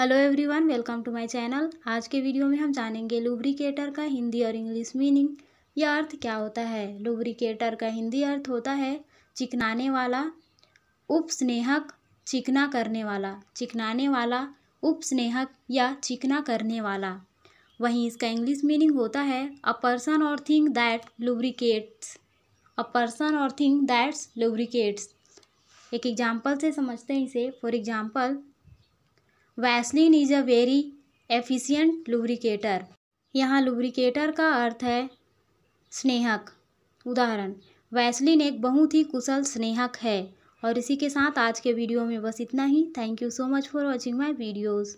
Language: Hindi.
hello everyone welcome to my channel आज के वीडियो में हम जानेंगे लुब्रिकेटर का हिंदी और इंग्लिश मीनिंग या अर्थ क्या होता है लुब्रिकेटर का हिंदी अर्थ होता है चिकनाने वाला उपस्नेहक चिकना करने वाला चिकनाने वाला उपस्नेहक या चिकना करने वाला वहीं इसका इंग्लिश मीनिंग होता है a person or thing that lubricates a person or thing that's lubricates एक एग्जाम्पल से समझते हैं इसे for example Vaseline is a very efficient lubricator यहाँ लुब्रिकेटर का अर्थ है स्नेहक उदाहरण वैसलिन एक बहुत ही कुशल स्नेहक है और इसी के साथ आज के वीडियो में बस इतना ही thank you so much for watching my videos